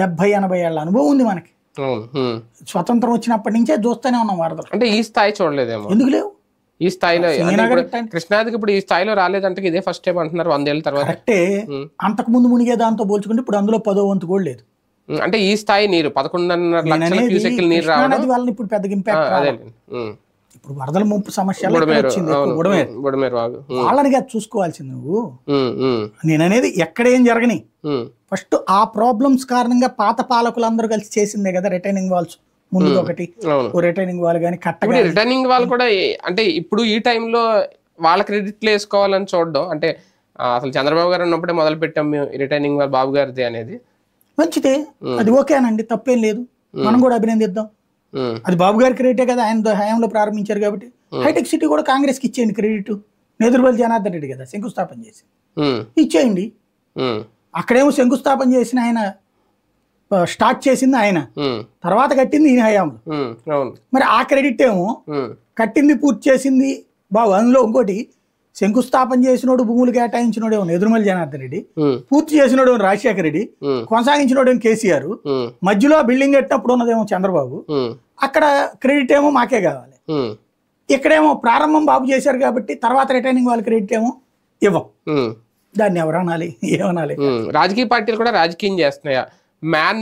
డెబ్బై ఎనభై ఏళ్ళ అనుభవం ఉంది మనకి స్వతంత్రం వచ్చినప్పటి నుంచే చూస్తూనే ఉన్నాం వరదలు అంటే ఈ స్థాయి చూడలేదేమో ఎందుకు లేవు ఈ స్థాయిలో కృష్ణాదికి ఇప్పుడు ఈ స్థాయిలో రాలేదంటే ఇదే ఫస్ట్ టైం అంటున్నారు వందేళ్ళ తర్వాత అంటే అంతకు ముందు మునిగే దాంతో పోల్చుకుంటే ఇప్పుడు అందులో పదో వంతు కూడా లేదు అంటే ఈ స్థాయి నీరు పదకొండున్నర లక్షల క్యూసెక్లు నీరు రావడం వాళ్ళని ఇప్పుడు పెద్ద ఇంపాక్ట్ ఇప్పుడు వరదల ముంపు సమస్య వాళ్ళనిగా చూసుకోవాల్సింది నువ్వు నేను అనేది ఏం జరగని ఫస్ట్ ఆ ప్రాబ్లమ్స్ కారణంగా పాత పాలకులందరూ కలిసి చేసిందే కదా రిటైనింగ్ వాల్స్ ముందు ఒకటి రిటైనింగ్ వాల్ కానీ కట్టగా రిటైనింగ్ వాల్ కూడా అంటే ఇప్పుడు ఈ టైంలో వాళ్ళ క్రెడిట్లు వేసుకోవాలని చూడడం అంటే అసలు చంద్రబాబు గారు ఉన్నప్పుడే మొదలు పెట్టాం మేము రిటైనింగ్ వాల్ బాబు గారిది అనేది మంచిదే అది ఓకేనండి తప్పేం లేదు మనం కూడా అభినందిద్దాం Hmm. అది బాబు గారి క్రెడిటే కదా ఆయన హయాంలో ప్రారంభించారు కాబట్టి hmm. హైటెక్ సిటీ కూడా కాంగ్రెస్ కి ఇచ్చేయండి క్రెడిట్ నేదురుబల్ జనార్దన్ రెడ్డి కదా శంకుస్థాపన చేసి hmm. ఇచ్చేయండి అక్కడేమో శంకుస్థాపన చేసిన ఆయన స్టార్ట్ చేసింది ఆయన తర్వాత కట్టింది ఈ హయాంలో మరి ఆ క్రెడిట్ ఏమో కట్టింది పూర్తి చేసింది బాబు అందులో ఇంకోటి శంకుస్థాపన చేసినోడు భూములు కేటాయించినోడు ఏమో ఎదురుమల్లి జనార్దన్ రెడ్డి పూర్తి చేసినోడు రాజశేఖర రెడ్డి కొనసాగించినోడు ఏమో కేసీఆర్ మధ్యలో బిల్డింగ్ కట్టినప్పుడు ఉన్నదేమో చంద్రబాబు అక్కడ క్రెడిట్ ఏమో మాకే కావాలి ఇక్కడేమో ప్రారంభం బాబు చేశారు కాబట్టి తర్వాత రిటైనింగ్ వాళ్ళ క్రెడిట్ ఏమో ఇవ్వం దాన్ని ఎవరు అనాలి ఏమనాలి రాజకీయ పార్టీలు కూడా రాజకీయం చేస్తున్నాయా మ్యాన్